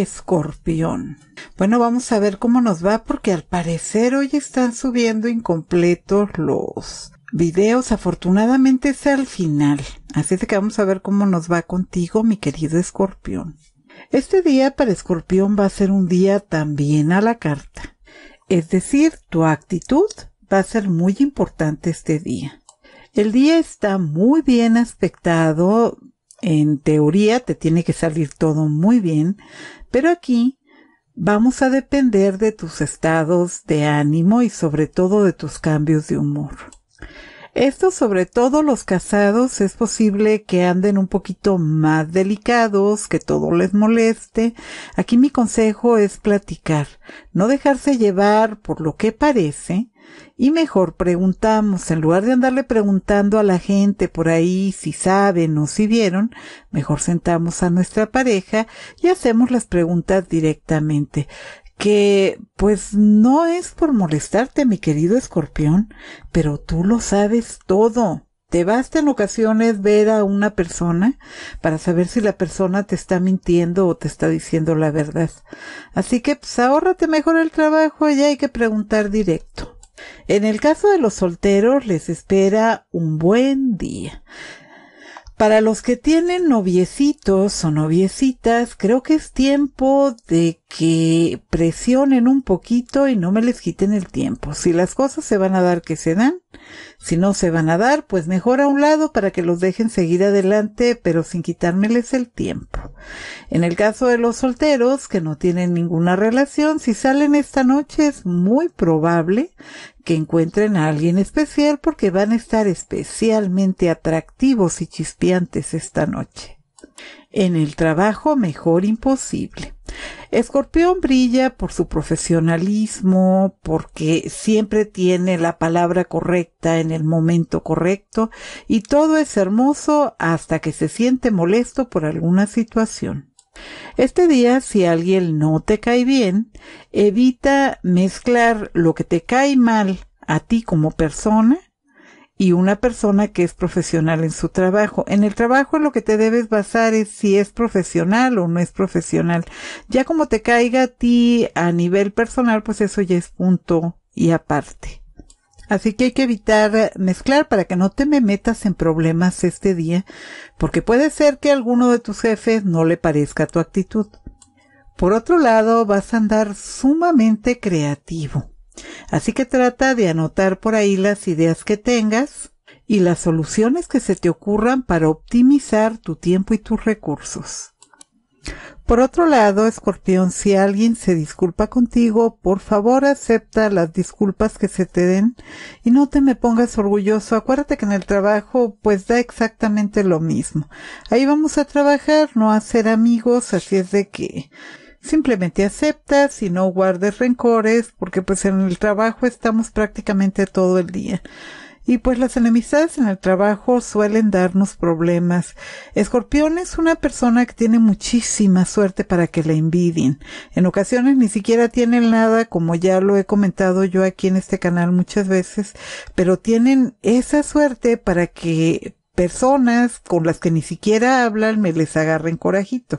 escorpión. Bueno, vamos a ver cómo nos va porque al parecer hoy están subiendo incompletos los videos. Afortunadamente es al final. Así es que vamos a ver cómo nos va contigo, mi querido escorpión. Este día para escorpión va a ser un día también a la carta. Es decir, tu actitud va a ser muy importante este día. El día está muy bien aspectado en teoría te tiene que salir todo muy bien, pero aquí vamos a depender de tus estados de ánimo y sobre todo de tus cambios de humor. Esto sobre todo los casados es posible que anden un poquito más delicados, que todo les moleste. Aquí mi consejo es platicar, no dejarse llevar por lo que parece, y mejor preguntamos, en lugar de andarle preguntando a la gente por ahí si saben o si vieron, mejor sentamos a nuestra pareja y hacemos las preguntas directamente que pues no es por molestarte, mi querido escorpión, pero tú lo sabes todo. Te basta en ocasiones ver a una persona para saber si la persona te está mintiendo o te está diciendo la verdad. Así que pues ahórrate mejor el trabajo y hay que preguntar directo. En el caso de los solteros les espera un buen día. Para los que tienen noviecitos o noviecitas, creo que es tiempo de que presionen un poquito y no me les quiten el tiempo. Si las cosas se van a dar, que se dan. Si no se van a dar, pues mejor a un lado para que los dejen seguir adelante, pero sin quitármeles el tiempo. En el caso de los solteros que no tienen ninguna relación, si salen esta noche es muy probable que encuentren a alguien especial porque van a estar especialmente atractivos y chispeantes esta noche. En el trabajo mejor imposible. Escorpión brilla por su profesionalismo, porque siempre tiene la palabra correcta en el momento correcto y todo es hermoso hasta que se siente molesto por alguna situación. Este día, si alguien no te cae bien, evita mezclar lo que te cae mal a ti como persona y una persona que es profesional en su trabajo. En el trabajo lo que te debes basar es si es profesional o no es profesional. Ya como te caiga a ti a nivel personal, pues eso ya es punto y aparte. Así que hay que evitar eh, mezclar para que no te me metas en problemas este día, porque puede ser que a alguno de tus jefes no le parezca tu actitud. Por otro lado, vas a andar sumamente creativo. Así que trata de anotar por ahí las ideas que tengas y las soluciones que se te ocurran para optimizar tu tiempo y tus recursos. Por otro lado, escorpión, si alguien se disculpa contigo, por favor acepta las disculpas que se te den y no te me pongas orgulloso. Acuérdate que en el trabajo pues da exactamente lo mismo. Ahí vamos a trabajar, no a ser amigos, así es de que simplemente aceptas y no guardes rencores porque pues en el trabajo estamos prácticamente todo el día. Y pues las enemistades en el trabajo suelen darnos problemas. Escorpión es una persona que tiene muchísima suerte para que la envidien. En ocasiones ni siquiera tienen nada, como ya lo he comentado yo aquí en este canal muchas veces, pero tienen esa suerte para que personas con las que ni siquiera hablan me les agarren corajito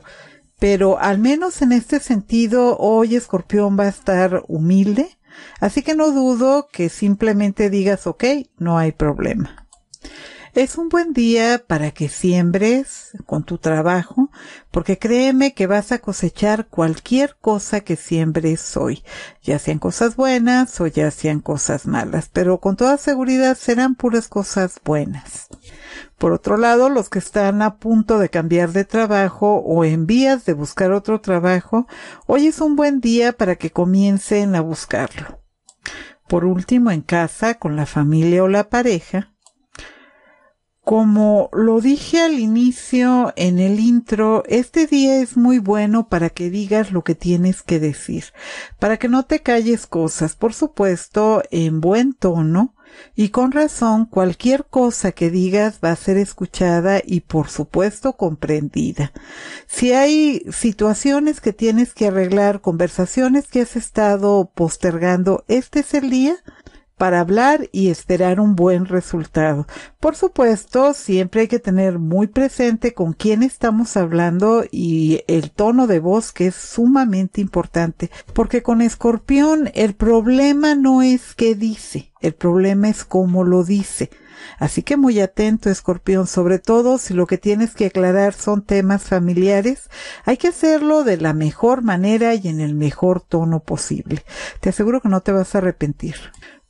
pero al menos en este sentido hoy Escorpión va a estar humilde, Así que no dudo que simplemente digas, ok, no hay problema. Es un buen día para que siembres con tu trabajo, porque créeme que vas a cosechar cualquier cosa que siembres hoy, ya sean cosas buenas o ya sean cosas malas, pero con toda seguridad serán puras cosas buenas. Por otro lado, los que están a punto de cambiar de trabajo o en vías de buscar otro trabajo, hoy es un buen día para que comiencen a buscarlo. Por último, en casa, con la familia o la pareja, como lo dije al inicio en el intro, este día es muy bueno para que digas lo que tienes que decir, para que no te calles cosas, por supuesto, en buen tono, y con razón cualquier cosa que digas va a ser escuchada y por supuesto comprendida. Si hay situaciones que tienes que arreglar, conversaciones que has estado postergando, este es el día para hablar y esperar un buen resultado. Por supuesto, siempre hay que tener muy presente con quién estamos hablando y el tono de voz que es sumamente importante, porque con escorpión el problema no es qué dice, el problema es cómo lo dice. Así que muy atento, escorpión, sobre todo si lo que tienes que aclarar son temas familiares, hay que hacerlo de la mejor manera y en el mejor tono posible. Te aseguro que no te vas a arrepentir.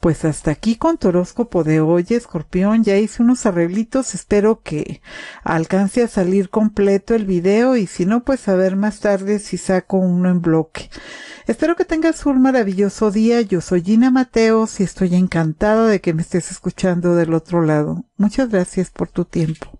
Pues hasta aquí con tu horóscopo de hoy, escorpión. Ya hice unos arreglitos. Espero que alcance a salir completo el video y si no, pues a ver más tarde si saco uno en bloque. Espero que tengas un maravilloso día. Yo soy Gina Mateos y estoy encantada de que me estés escuchando del otro lado. Muchas gracias por tu tiempo.